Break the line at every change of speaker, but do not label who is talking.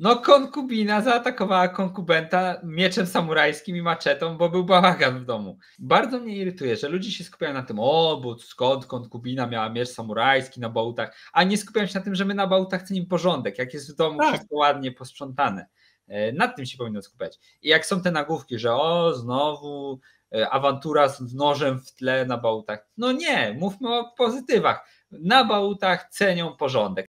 No, konkubina zaatakowała konkubenta mieczem samurajskim i maczetą, bo był bałagan w domu. Bardzo mnie irytuje, że ludzie się skupiają na tym, o, bo skąd konkubina miała miecz samurajski na bałtach, a nie skupiają się na tym, że my na bałtach cenimy porządek, jak jest w domu tak. wszystko ładnie posprzątane. E, nad tym się powinno skupiać. I jak są te nagłówki, że o, znowu e, awantura z nożem w tle na bałtach. No nie, mówmy o pozytywach. Na bałtach cenią porządek.